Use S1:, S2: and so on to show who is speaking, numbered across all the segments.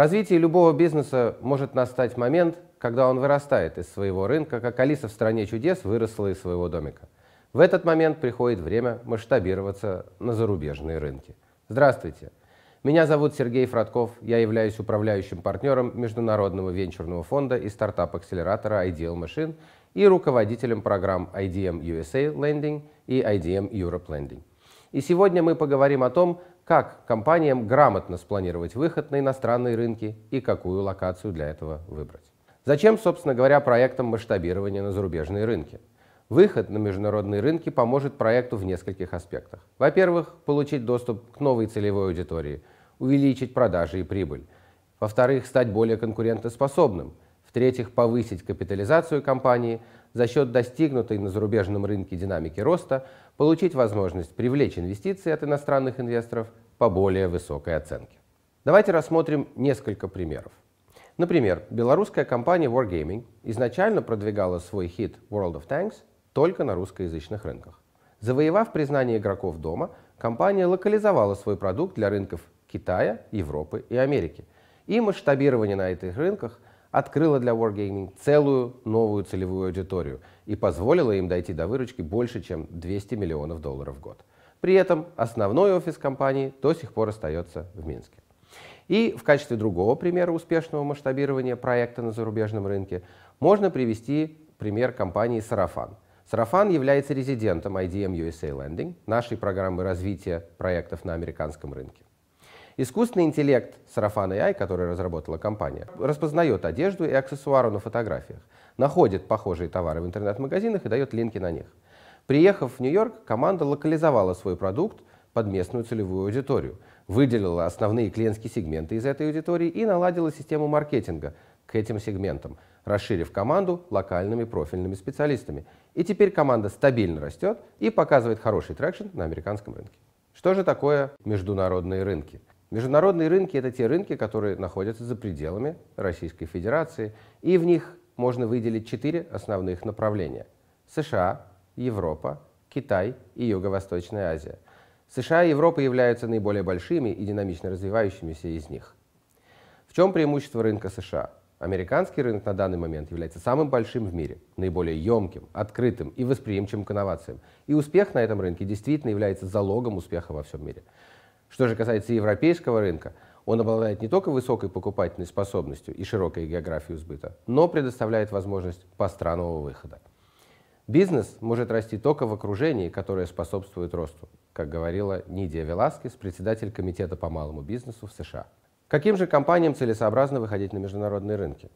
S1: развитии любого бизнеса может настать момент, когда он вырастает из своего рынка, как Алиса в «Стране чудес» выросла из своего домика. В этот момент приходит время масштабироваться на зарубежные рынки. Здравствуйте! Меня зовут Сергей Фродков, я являюсь управляющим партнером Международного венчурного фонда и стартап-акселератора Ideal Machine и руководителем программ IDM USA Lending и IDM Europe Lending. И сегодня мы поговорим о том, как компаниям грамотно спланировать выход на иностранные рынки и какую локацию для этого выбрать. Зачем, собственно говоря, проектам масштабирования на зарубежные рынки? Выход на международные рынки поможет проекту в нескольких аспектах. Во-первых, получить доступ к новой целевой аудитории, увеличить продажи и прибыль. Во-вторых, стать более конкурентоспособным – в-третьих, повысить капитализацию компании за счет достигнутой на зарубежном рынке динамики роста, получить возможность привлечь инвестиции от иностранных инвесторов по более высокой оценке. Давайте рассмотрим несколько примеров. Например, белорусская компания Wargaming изначально продвигала свой хит World of Tanks только на русскоязычных рынках. Завоевав признание игроков дома, компания локализовала свой продукт для рынков Китая, Европы и Америки. И масштабирование на этих рынках – открыла для Wargaming целую новую целевую аудиторию и позволила им дойти до выручки больше, чем 200 миллионов долларов в год. При этом основной офис компании до сих пор остается в Минске. И в качестве другого примера успешного масштабирования проекта на зарубежном рынке можно привести пример компании «Сарафан». «Сарафан» является резидентом IDM USA Lending нашей программы развития проектов на американском рынке. Искусственный интеллект сарафана AI, который разработала компания, распознает одежду и аксессуары на фотографиях, находит похожие товары в интернет-магазинах и дает линки на них. Приехав в Нью-Йорк, команда локализовала свой продукт под местную целевую аудиторию, выделила основные клиентские сегменты из этой аудитории и наладила систему маркетинга к этим сегментам, расширив команду локальными профильными специалистами. И теперь команда стабильно растет и показывает хороший трекшн на американском рынке. Что же такое международные рынки? Международные рынки – это те рынки, которые находятся за пределами Российской Федерации, и в них можно выделить четыре основных направления – США, Европа, Китай и Юго-Восточная Азия. США и Европа являются наиболее большими и динамично развивающимися из них. В чем преимущество рынка США? Американский рынок на данный момент является самым большим в мире, наиболее емким, открытым и восприимчивым к инновациям. И успех на этом рынке действительно является залогом успеха во всем мире. Что же касается европейского рынка, он обладает не только высокой покупательной способностью и широкой географией сбыта, но предоставляет возможность постранного выхода. Бизнес может расти только в окружении, которое способствует росту, как говорила Нидия Веласкес, председатель Комитета по малому бизнесу в США. Каким же компаниям целесообразно выходить на международные рынки?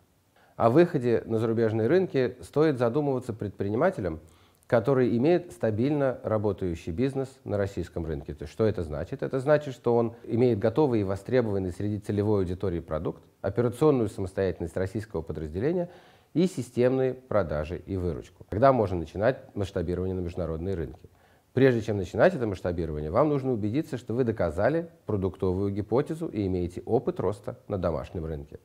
S1: О выходе на зарубежные рынки стоит задумываться предпринимателям – который имеет стабильно работающий бизнес на российском рынке. То есть что это значит? Это значит, что он имеет готовый и востребованный среди целевой аудитории продукт, операционную самостоятельность российского подразделения и системные продажи и выручку. Когда можно начинать масштабирование на международные рынки. Прежде чем начинать это масштабирование, вам нужно убедиться, что вы доказали продуктовую гипотезу и имеете опыт роста на домашнем рынке.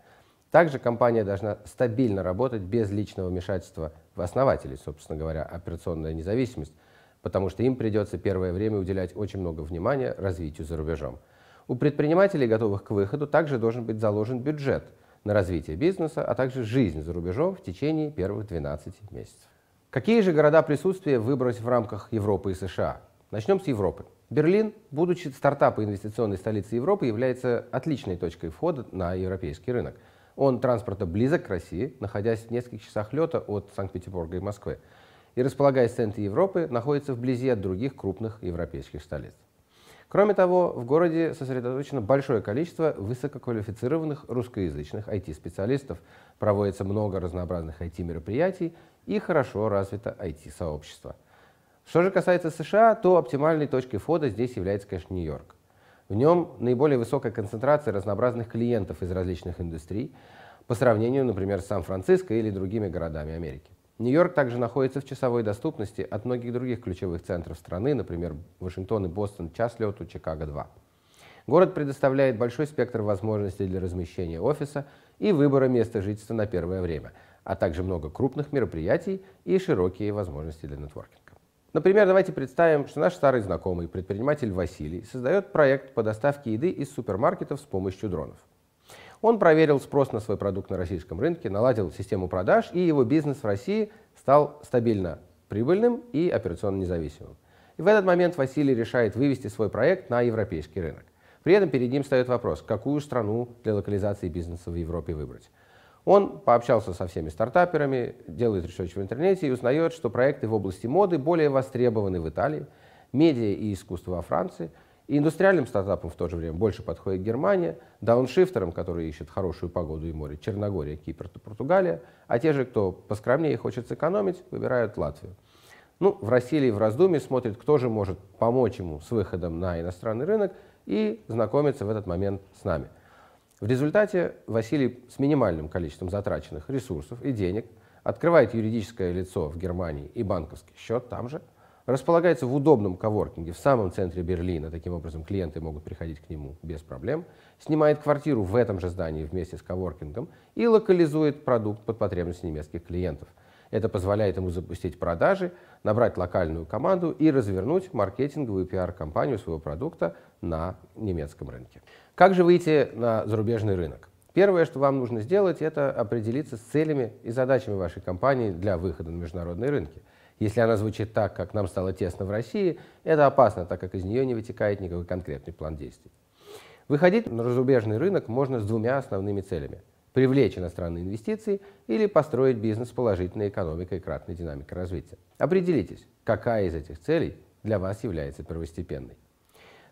S1: Также компания должна стабильно работать без личного вмешательства в основателей, собственно говоря, операционная независимость, потому что им придется первое время уделять очень много внимания развитию за рубежом. У предпринимателей, готовых к выходу, также должен быть заложен бюджет на развитие бизнеса, а также жизнь за рубежом в течение первых 12 месяцев. Какие же города присутствия выбрать в рамках Европы и США? Начнем с Европы. Берлин, будучи стартап инвестиционной столицей Европы, является отличной точкой входа на европейский рынок – он транспорта близок к России, находясь в нескольких часах лета от Санкт-Петербурга и Москвы, и, располагаясь в центре Европы, находится вблизи от других крупных европейских столиц. Кроме того, в городе сосредоточено большое количество высококвалифицированных русскоязычных IT-специалистов, проводится много разнообразных IT-мероприятий и хорошо развито IT-сообщество. Что же касается США, то оптимальной точкой входа здесь является, конечно, Нью-Йорк. В нем наиболее высокая концентрация разнообразных клиентов из различных индустрий, по сравнению, например, с Сан-Франциско или другими городами Америки. Нью-Йорк также находится в часовой доступности от многих других ключевых центров страны, например, Вашингтон и Бостон, час лету, Чикаго-2. Город предоставляет большой спектр возможностей для размещения офиса и выбора места жительства на первое время, а также много крупных мероприятий и широкие возможности для нетворкинга. Например, давайте представим, что наш старый знакомый, предприниматель Василий, создает проект по доставке еды из супермаркетов с помощью дронов. Он проверил спрос на свой продукт на российском рынке, наладил систему продаж, и его бизнес в России стал стабильно прибыльным и операционно независимым. И в этот момент Василий решает вывести свой проект на европейский рынок. При этом перед ним встает вопрос, какую страну для локализации бизнеса в Европе выбрать. Он пообщался со всеми стартаперами, делает ресерч в интернете и узнает, что проекты в области моды более востребованы в Италии, медиа и искусство во Франции – и индустриальным стартапам в то же время больше подходит Германия, дауншифтерам, которые ищут хорошую погоду и море, Черногория, Кипр, Португалия, а те же, кто поскромнее и хочет сэкономить, выбирают Латвию. Ну, в России в раздумье смотрит, кто же может помочь ему с выходом на иностранный рынок и знакомится в этот момент с нами. В результате Василий с минимальным количеством затраченных ресурсов и денег открывает юридическое лицо в Германии и банковский счет там же – располагается в удобном коворкинге в самом центре Берлина. Таким образом, клиенты могут приходить к нему без проблем. Снимает квартиру в этом же здании вместе с коворкингом и локализует продукт под потребности немецких клиентов. Это позволяет ему запустить продажи, набрать локальную команду и развернуть маркетинговую пиар-компанию своего продукта на немецком рынке. Как же выйти на зарубежный рынок? Первое, что вам нужно сделать, это определиться с целями и задачами вашей компании для выхода на международные рынки – если она звучит так, как нам стало тесно в России, это опасно, так как из нее не вытекает никакой конкретный план действий. Выходить на разубежный рынок можно с двумя основными целями – привлечь иностранные инвестиции или построить бизнес с положительной экономикой и кратной динамикой развития. Определитесь, какая из этих целей для вас является первостепенной.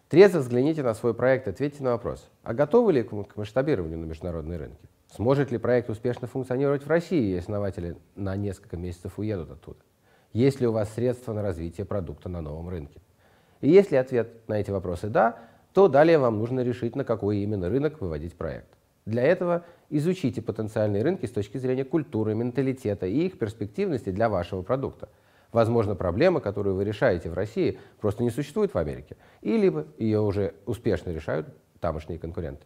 S1: Трезво взгляните на свой проект, и ответьте на вопрос, а готовы ли к масштабированию на международные рынки? Сможет ли проект успешно функционировать в России, если основатели на несколько месяцев уедут оттуда? Есть ли у вас средства на развитие продукта на новом рынке? И если ответ на эти вопросы «да», то далее вам нужно решить, на какой именно рынок выводить проект. Для этого изучите потенциальные рынки с точки зрения культуры, менталитета и их перспективности для вашего продукта. Возможно, проблема, которую вы решаете в России, просто не существует в Америке, или ее уже успешно решают тамошние конкуренты.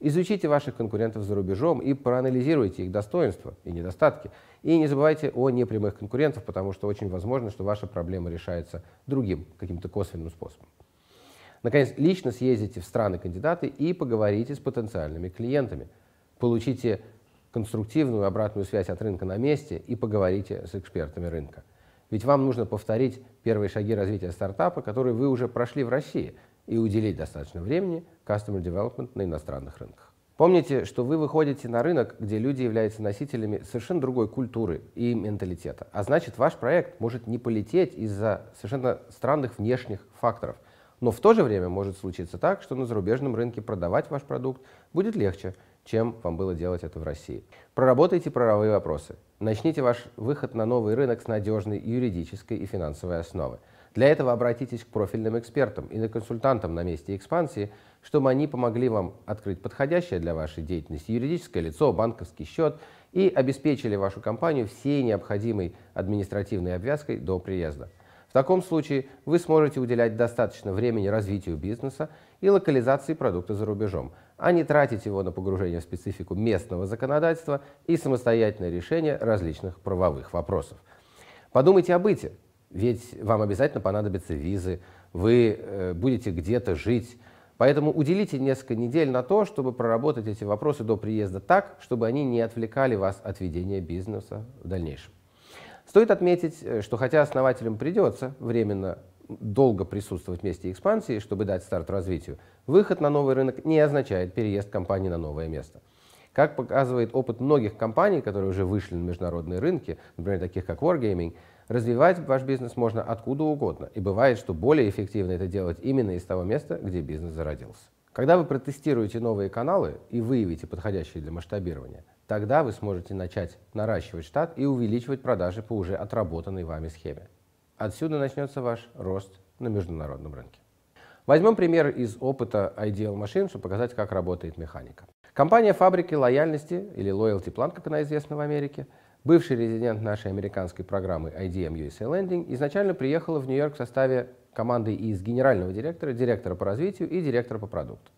S1: Изучите ваших конкурентов за рубежом и проанализируйте их достоинства и недостатки. И не забывайте о непрямых конкурентах, потому что очень возможно, что ваша проблема решается другим, каким-то косвенным способом. Наконец, лично съездите в страны-кандидаты и поговорите с потенциальными клиентами. Получите конструктивную обратную связь от рынка на месте и поговорите с экспертами рынка. Ведь вам нужно повторить первые шаги развития стартапа, которые вы уже прошли в России – и уделить достаточно времени customer development на иностранных рынках. Помните, что вы выходите на рынок, где люди являются носителями совершенно другой культуры и менталитета. А значит, ваш проект может не полететь из-за совершенно странных внешних факторов. Но в то же время может случиться так, что на зарубежном рынке продавать ваш продукт будет легче, чем вам было делать это в России. Проработайте правовые вопросы. Начните ваш выход на новый рынок с надежной юридической и финансовой основы. Для этого обратитесь к профильным экспертам и на консультантам на месте экспансии, чтобы они помогли вам открыть подходящее для вашей деятельности юридическое лицо, банковский счет и обеспечили вашу компанию всей необходимой административной обвязкой до приезда. В таком случае вы сможете уделять достаточно времени развитию бизнеса и локализации продукта за рубежом, а не тратить его на погружение в специфику местного законодательства и самостоятельное решение различных правовых вопросов. Подумайте о быте, ведь вам обязательно понадобятся визы, вы э, будете где-то жить. Поэтому уделите несколько недель на то, чтобы проработать эти вопросы до приезда так, чтобы они не отвлекали вас от ведения бизнеса в дальнейшем. Стоит отметить, э, что хотя основателям придется временно долго присутствовать в месте экспансии, чтобы дать старт развитию, выход на новый рынок не означает переезд компании на новое место. Как показывает опыт многих компаний, которые уже вышли на международные рынки, например, таких как Wargaming, Развивать ваш бизнес можно откуда угодно, и бывает, что более эффективно это делать именно из того места, где бизнес зародился. Когда вы протестируете новые каналы и выявите подходящие для масштабирования, тогда вы сможете начать наращивать штат и увеличивать продажи по уже отработанной вами схеме. Отсюда начнется ваш рост на международном рынке. Возьмем пример из опыта Ideal Machine, чтобы показать, как работает механика. Компания фабрики лояльности, или Loyalty Plan, как она известна в Америке, бывший резидент нашей американской программы IDM USA Lending, изначально приехала в Нью-Йорк в составе команды из генерального директора, директора по развитию и директора по продукту.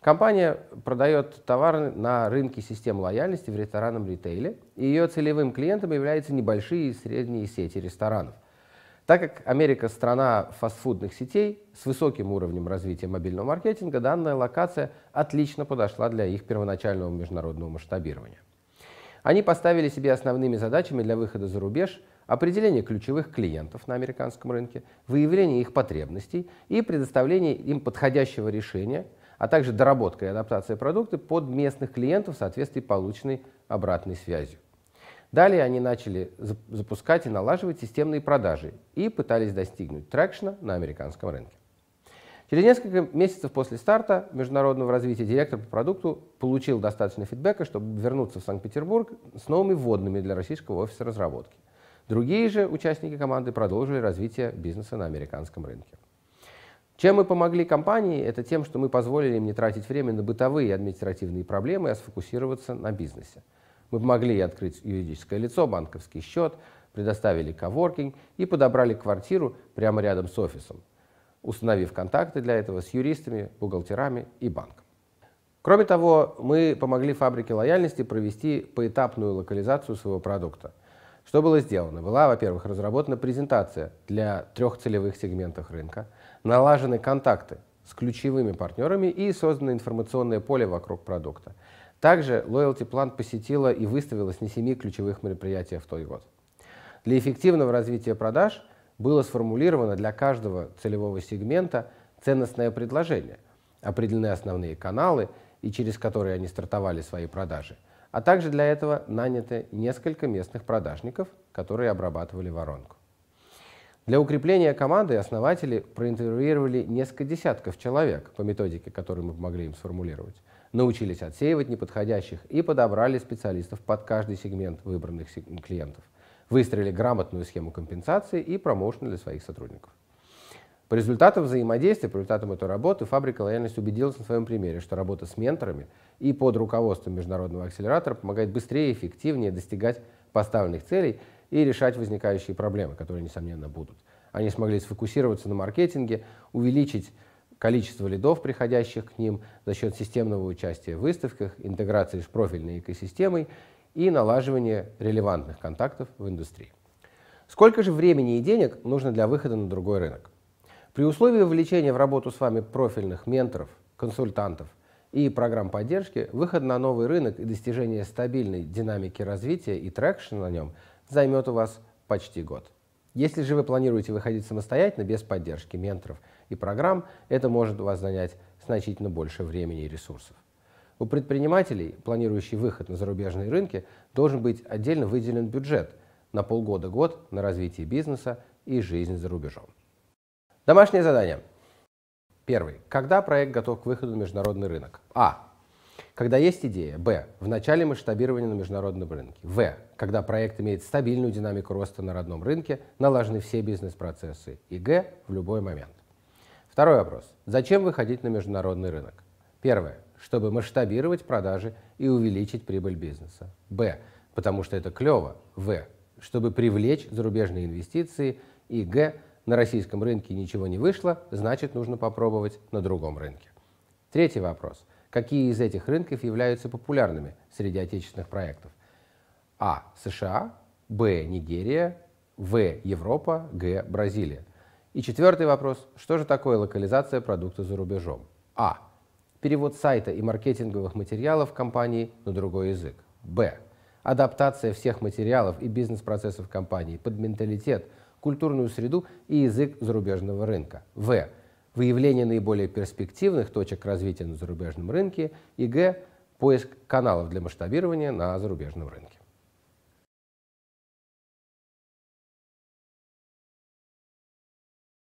S1: Компания продает товары на рынке систем лояльности в ресторанном ритейле, и ее целевым клиентом являются небольшие и средние сети ресторанов. Так как Америка – страна фастфудных сетей с высоким уровнем развития мобильного маркетинга, данная локация отлично подошла для их первоначального международного масштабирования. Они поставили себе основными задачами для выхода за рубеж определение ключевых клиентов на американском рынке, выявление их потребностей и предоставление им подходящего решения, а также доработка и адаптация продукта под местных клиентов в соответствии полученной обратной связью. Далее они начали запускать и налаживать системные продажи и пытались достигнуть трекшна на американском рынке. Через несколько месяцев после старта международного развития директор по продукту получил достаточно фидбэка, чтобы вернуться в Санкт-Петербург с новыми вводными для российского офиса разработки. Другие же участники команды продолжили развитие бизнеса на американском рынке. Чем мы помогли компании, это тем, что мы позволили им не тратить время на бытовые и административные проблемы, а сфокусироваться на бизнесе. Мы помогли открыть юридическое лицо, банковский счет, предоставили коворкинг и подобрали квартиру прямо рядом с офисом установив контакты для этого с юристами, бухгалтерами и банком. Кроме того, мы помогли фабрике лояльности провести поэтапную локализацию своего продукта. Что было сделано? Была, во-первых, разработана презентация для трех целевых сегментов рынка, налажены контакты с ключевыми партнерами и создано информационное поле вокруг продукта. Также Loyalty Plan посетила и выставилась на семи ключевых мероприятиях в тот год. Для эффективного развития продаж – было сформулировано для каждого целевого сегмента ценностное предложение, определены основные каналы и через которые они стартовали свои продажи, а также для этого наняты несколько местных продажников, которые обрабатывали воронку. Для укрепления команды основатели проинтервьюировали несколько десятков человек по методике, которую мы помогли им сформулировать, научились отсеивать неподходящих и подобрали специалистов под каждый сегмент выбранных клиентов – выстроили грамотную схему компенсации и промоушен для своих сотрудников. По результатам взаимодействия, по результатам этой работы, фабрика лояльности убедилась на своем примере, что работа с менторами и под руководством международного акселератора помогает быстрее и эффективнее достигать поставленных целей и решать возникающие проблемы, которые, несомненно, будут. Они смогли сфокусироваться на маркетинге, увеличить количество лидов, приходящих к ним, за счет системного участия в выставках, интеграции с профильной экосистемой и налаживание релевантных контактов в индустрии. Сколько же времени и денег нужно для выхода на другой рынок? При условии вовлечения в работу с вами профильных менторов, консультантов и программ поддержки, выход на новый рынок и достижение стабильной динамики развития и трекшена на нем займет у вас почти год. Если же вы планируете выходить самостоятельно, без поддержки менторов и программ, это может у вас занять значительно больше времени и ресурсов. У предпринимателей, планирующих выход на зарубежные рынки, должен быть отдельно выделен бюджет на полгода-год на развитие бизнеса и жизнь за рубежом. Домашнее задание. Первый. Когда проект готов к выходу на международный рынок? А. Когда есть идея. Б. В начале масштабирования на международном рынке. В. Когда проект имеет стабильную динамику роста на родном рынке, налажены все бизнес-процессы. И Г. В любой момент. Второй вопрос. Зачем выходить на международный рынок? Первое чтобы масштабировать продажи и увеличить прибыль бизнеса. Б. Потому что это клево. В. Чтобы привлечь зарубежные инвестиции. И Г. На российском рынке ничего не вышло, значит нужно попробовать на другом рынке. Третий вопрос. Какие из этих рынков являются популярными среди отечественных проектов? А. США, Б. Нигерия, В. Европа, Г. Бразилия. И четвертый вопрос. Что же такое локализация продукта за рубежом? А. Перевод сайта и маркетинговых материалов компании на другой язык. Б. Адаптация всех материалов и бизнес-процессов компании под менталитет, культурную среду и язык зарубежного рынка. В. Выявление наиболее перспективных точек развития на зарубежном рынке. И Г. Поиск каналов для масштабирования на зарубежном рынке.